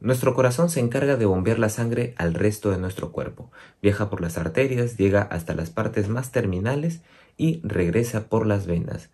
Nuestro corazón se encarga de bombear la sangre al resto de nuestro cuerpo. Viaja por las arterias, llega hasta las partes más terminales y regresa por las venas.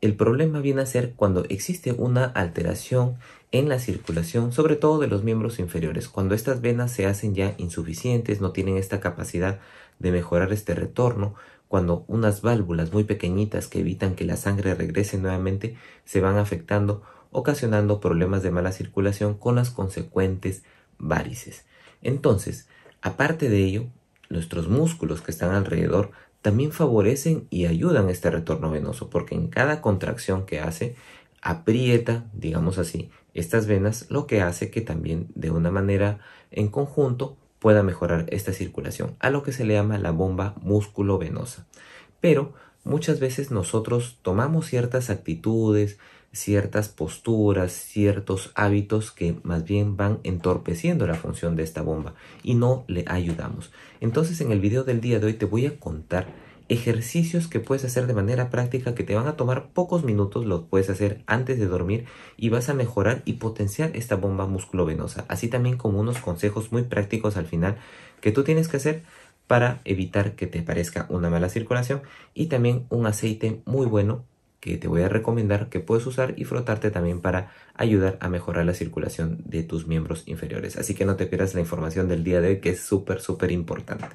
El problema viene a ser cuando existe una alteración en la circulación, sobre todo de los miembros inferiores, cuando estas venas se hacen ya insuficientes, no tienen esta capacidad de mejorar este retorno, cuando unas válvulas muy pequeñitas que evitan que la sangre regrese nuevamente se van afectando ocasionando problemas de mala circulación con las consecuentes varices. Entonces, aparte de ello, nuestros músculos que están alrededor también favorecen y ayudan este retorno venoso, porque en cada contracción que hace, aprieta, digamos así, estas venas, lo que hace que también de una manera en conjunto pueda mejorar esta circulación, a lo que se le llama la bomba músculo-venosa. Pero muchas veces nosotros tomamos ciertas actitudes, ciertas posturas, ciertos hábitos que más bien van entorpeciendo la función de esta bomba y no le ayudamos. Entonces en el video del día de hoy te voy a contar ejercicios que puedes hacer de manera práctica que te van a tomar pocos minutos, los puedes hacer antes de dormir y vas a mejorar y potenciar esta bomba musculovenosa, así también como unos consejos muy prácticos al final que tú tienes que hacer para evitar que te parezca una mala circulación y también un aceite muy bueno que te voy a recomendar que puedes usar y frotarte también para ayudar a mejorar la circulación de tus miembros inferiores. Así que no te pierdas la información del día de hoy que es súper, súper importante.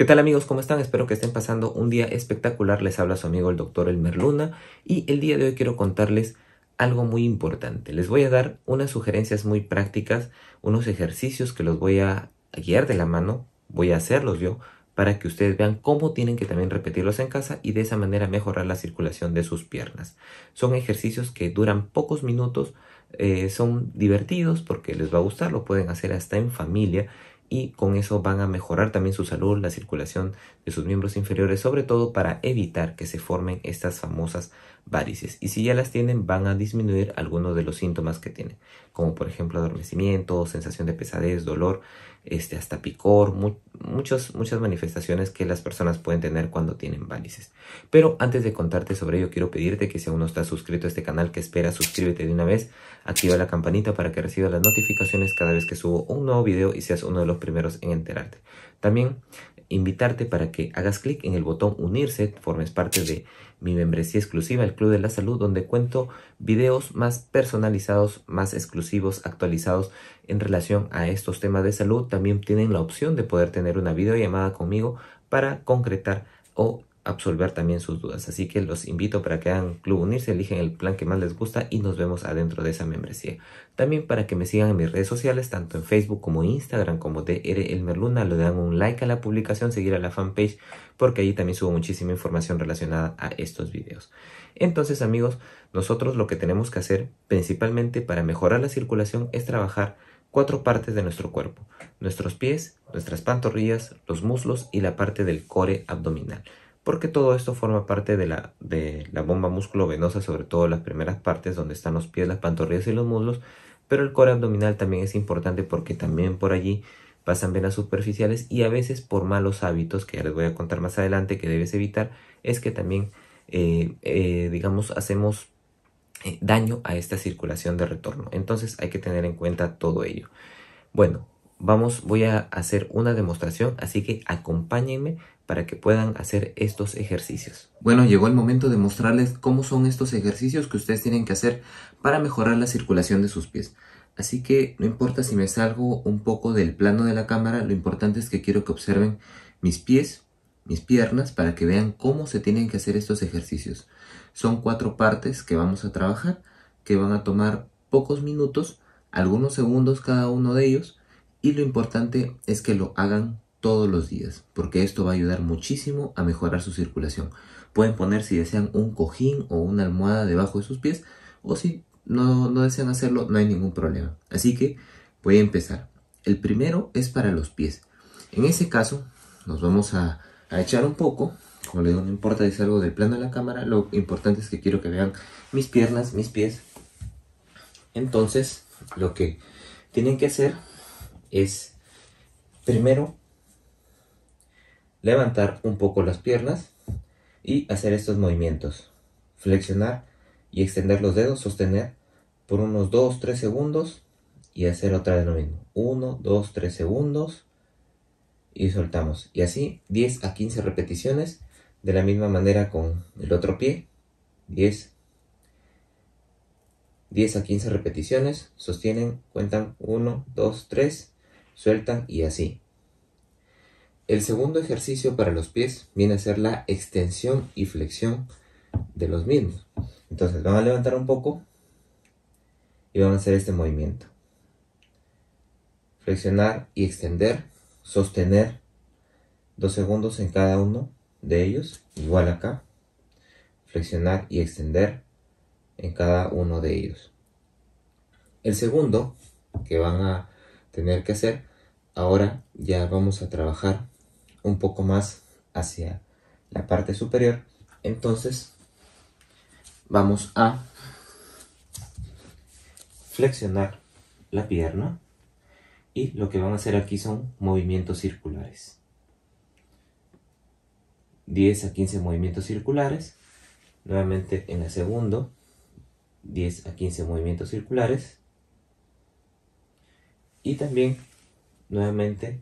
¿Qué tal amigos? ¿Cómo están? Espero que estén pasando un día espectacular. Les habla su amigo el doctor Elmer Luna y el día de hoy quiero contarles algo muy importante. Les voy a dar unas sugerencias muy prácticas, unos ejercicios que los voy a guiar de la mano, voy a hacerlos yo para que ustedes vean cómo tienen que también repetirlos en casa y de esa manera mejorar la circulación de sus piernas. Son ejercicios que duran pocos minutos, eh, son divertidos porque les va a gustar, lo pueden hacer hasta en familia y con eso van a mejorar también su salud, la circulación de sus miembros inferiores, sobre todo para evitar que se formen estas famosas varices. Y si ya las tienen, van a disminuir algunos de los síntomas que tienen, como por ejemplo adormecimiento, sensación de pesadez, dolor, este, hasta picor, muchas manifestaciones que las personas pueden tener cuando tienen válices. Pero antes de contarte sobre ello, quiero pedirte que si aún no estás suscrito a este canal, que espera, suscríbete de una vez, activa la campanita para que recibas las notificaciones cada vez que subo un nuevo video y seas uno de los primeros en enterarte. También invitarte para que hagas clic en el botón unirse, formes parte de mi membresía exclusiva, el Club de la Salud, donde cuento videos más personalizados, más exclusivos, actualizados en relación a estos temas de salud. También tienen la opción de poder tener una videollamada conmigo para concretar o absolver también sus dudas. Así que los invito para que hagan Club Unirse, eligen el plan que más les gusta y nos vemos adentro de esa membresía. También para que me sigan en mis redes sociales, tanto en Facebook como Instagram, como DR merluna le dan un like a la publicación, seguir a la fanpage, porque allí también subo muchísima información relacionada a estos videos. Entonces amigos, nosotros lo que tenemos que hacer principalmente para mejorar la circulación es trabajar cuatro partes de nuestro cuerpo, nuestros pies, nuestras pantorrillas, los muslos y la parte del core abdominal porque todo esto forma parte de la, de la bomba músculo-venosa, sobre todo las primeras partes donde están los pies, las pantorrillas y los muslos, pero el core abdominal también es importante porque también por allí pasan venas superficiales y a veces por malos hábitos, que ya les voy a contar más adelante, que debes evitar, es que también, eh, eh, digamos, hacemos eh, daño a esta circulación de retorno. Entonces hay que tener en cuenta todo ello. Bueno, vamos, voy a hacer una demostración, así que acompáñenme para que puedan hacer estos ejercicios. Bueno, llegó el momento de mostrarles cómo son estos ejercicios que ustedes tienen que hacer para mejorar la circulación de sus pies. Así que no importa si me salgo un poco del plano de la cámara, lo importante es que quiero que observen mis pies, mis piernas, para que vean cómo se tienen que hacer estos ejercicios. Son cuatro partes que vamos a trabajar, que van a tomar pocos minutos, algunos segundos cada uno de ellos, y lo importante es que lo hagan todos los días, porque esto va a ayudar muchísimo a mejorar su circulación. Pueden poner si desean un cojín o una almohada debajo de sus pies, o si no, no desean hacerlo, no hay ningún problema. Así que voy a empezar. El primero es para los pies. En ese caso, nos vamos a, echar un poco. Como le digo, no importa si algo del plano de la cámara, lo importante es que quiero que vean mis piernas, mis pies. Entonces, lo que tienen que hacer es, primero, levantar un poco las piernas y hacer estos movimientos. Flexionar y extender los dedos, sostener por unos 2-3 segundos y hacer otra vez lo mismo. 1, 2, 3 segundos y soltamos. Y así 10 a 15 repeticiones. De la misma manera con el otro pie. 10, 10 a 15 repeticiones. Sostienen, cuentan 1, 2, 3 sueltan y así. El segundo ejercicio para los pies viene a ser la extensión y flexión de los mismos. Entonces van a levantar un poco y van a hacer este movimiento. Flexionar y extender, sostener dos segundos en cada uno de ellos, igual acá. Flexionar y extender en cada uno de ellos. El segundo que van a tener que hacer Ahora ya vamos a trabajar un poco más hacia la parte superior. Entonces vamos a flexionar la pierna y lo que vamos a hacer aquí son movimientos circulares. 10 a 15 movimientos circulares. Nuevamente en el segundo, 10 a 15 movimientos circulares. Y también nuevamente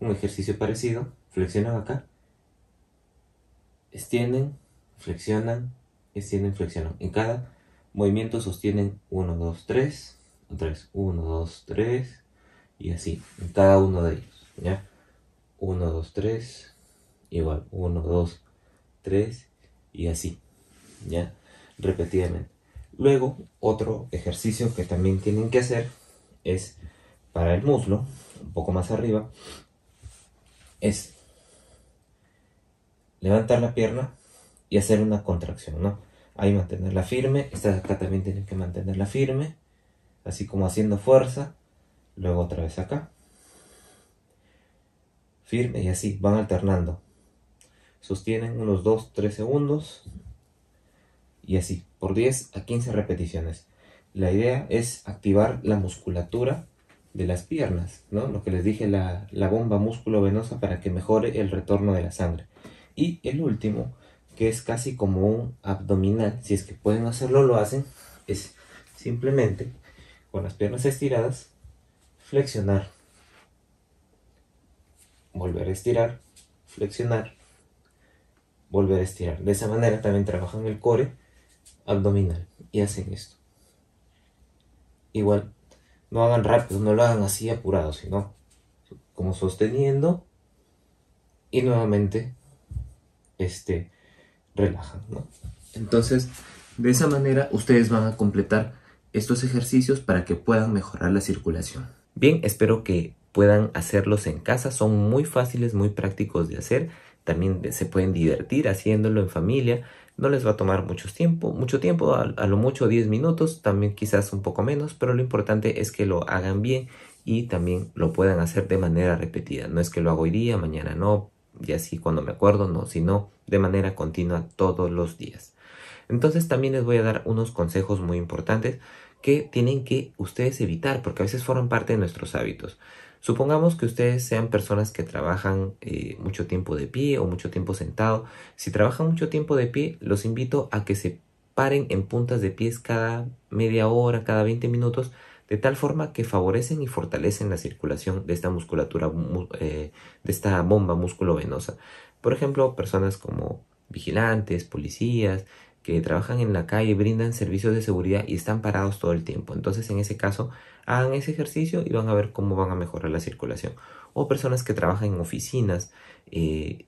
un ejercicio parecido. Flexionan acá. Extienden, flexionan, extienden, flexionan. En cada movimiento sostienen 1, 2, 3. Otra vez 1, 2, 3. Y así, en cada uno de ellos. ¿ya? 1, 2, 3. Igual, 1, 2, 3. Y así. ¿Ya? Repetidamente. Luego, otro ejercicio que también tienen que hacer es para el muslo, un poco más arriba, es levantar la pierna y hacer una contracción, ¿no? Ahí mantenerla firme, de acá también tienen que mantenerla firme, así como haciendo fuerza, luego otra vez acá, firme y así, van alternando. Sostienen unos 2-3 segundos y así, por 10 a 15 repeticiones. La idea es activar la musculatura de las piernas, ¿no? lo que les dije, la, la bomba músculo-venosa para que mejore el retorno de la sangre. Y el último, que es casi como un abdominal, si es que pueden hacerlo, lo hacen, es simplemente con las piernas estiradas, flexionar, volver a estirar, flexionar, volver a estirar. De esa manera también trabajan el core abdominal y hacen esto. Igual no hagan rápido, no lo hagan así apurado, sino como sosteniendo y nuevamente este, relajan. Entonces, de esa manera ustedes van a completar estos ejercicios para que puedan mejorar la circulación. Bien, espero que puedan hacerlos en casa, son muy fáciles, muy prácticos de hacer, también se pueden divertir haciéndolo en familia no les va a tomar mucho tiempo, mucho tiempo, a, lo mucho 10 minutos, también quizás un poco menos, pero lo importante es que lo hagan bien y también lo puedan hacer de manera repetida. No es que lo hago hoy día, mañana no, y así cuando me acuerdo, no, sino de manera continua todos los días. Entonces también les voy a dar unos consejos muy importantes que tienen que ustedes evitar porque a veces forman parte de nuestros hábitos. Supongamos que ustedes sean personas que trabajan eh, mucho tiempo de pie o mucho tiempo sentado. Si trabajan mucho tiempo de pie, los invito a que se paren en puntas de pies cada media hora, cada 20 minutos, de tal forma que favorecen y fortalecen la circulación de esta musculatura, eh, de esta bomba músculo-venosa. Por ejemplo, personas como vigilantes, policías, que trabajan en la calle, brindan servicios de seguridad y están parados todo el tiempo. Entonces, en ese caso, hagan ese ejercicio y van a ver cómo van a mejorar la circulación. O personas que trabajan en oficinas, eh,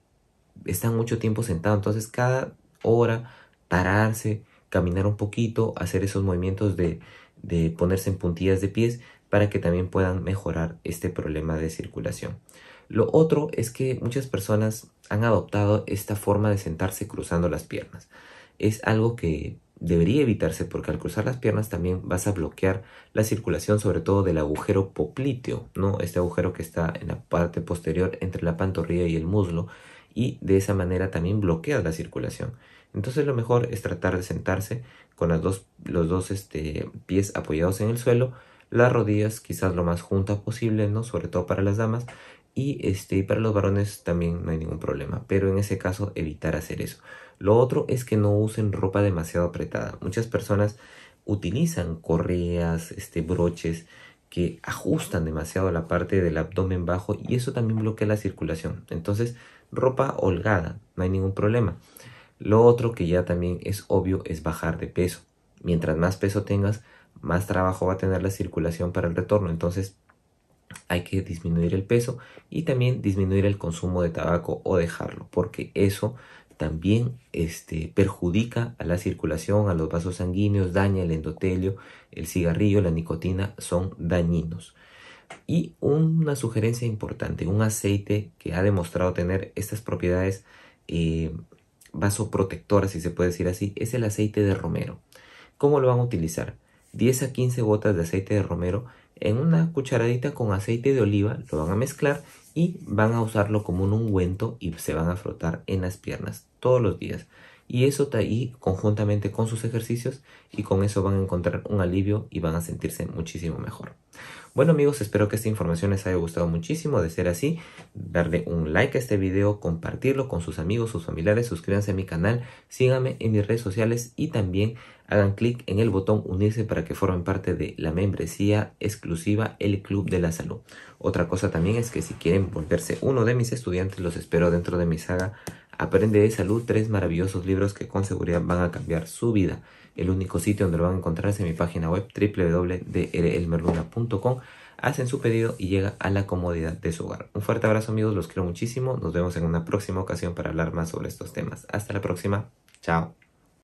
están mucho tiempo sentados. Entonces, cada hora, pararse, caminar un poquito, hacer esos movimientos de, de ponerse en puntillas de pies para que también puedan mejorar este problema de circulación. Lo otro es que muchas personas han adoptado esta forma de sentarse cruzando las piernas es algo que debería evitarse porque al cruzar las piernas también vas a bloquear la circulación sobre todo del agujero popliteo, ¿no? Este agujero que está en la parte posterior entre la pantorrilla y el muslo y de esa manera también bloquea la circulación. Entonces lo mejor es tratar de sentarse con dos, los dos este, pies apoyados en el suelo, las rodillas quizás lo más juntas posible, ¿no? Sobre todo para las damas y este, para los varones también no hay ningún problema, pero en ese caso evitar hacer eso. Lo otro es que no usen ropa demasiado apretada. Muchas personas utilizan correas, este, broches que ajustan demasiado la parte del abdomen bajo y eso también bloquea la circulación. Entonces, ropa holgada, no hay ningún problema. Lo otro que ya también es obvio es bajar de peso. Mientras más peso tengas, más trabajo va a tener la circulación para el retorno. Entonces, hay que disminuir el peso y también disminuir el consumo de tabaco o dejarlo, porque eso también este, perjudica a la circulación, a los vasos sanguíneos, daña el endotelio, el cigarrillo, la nicotina son dañinos. Y una sugerencia importante, un aceite que ha demostrado tener estas propiedades eh, vasoprotectoras, si se puede decir así, es el aceite de romero. ¿Cómo lo van a utilizar? 10 a 15 gotas de aceite de romero en una cucharadita con aceite de oliva, lo van a mezclar y van a usarlo como un ungüento y se van a frotar en las piernas todos los días. Y eso está ahí conjuntamente con sus ejercicios y con eso van a encontrar un alivio y van a sentirse muchísimo mejor. Bueno amigos, espero que esta información les haya gustado muchísimo. De ser así, darle un like a este video, compartirlo con sus amigos, sus familiares, suscríbanse a mi canal, síganme en mis redes sociales y también Hagan clic en el botón unirse para que formen parte de la membresía exclusiva El Club de la Salud. Otra cosa también es que si quieren volverse uno de mis estudiantes, los espero dentro de mi saga Aprende de Salud, tres maravillosos libros que con seguridad van a cambiar su vida. El único sitio donde lo van a encontrar es en mi página web www.drelmerluna.com. Hacen su pedido y llega a la comodidad de su hogar. Un fuerte abrazo amigos, los quiero muchísimo. Nos vemos en una próxima ocasión para hablar más sobre estos temas. Hasta la próxima. Chao.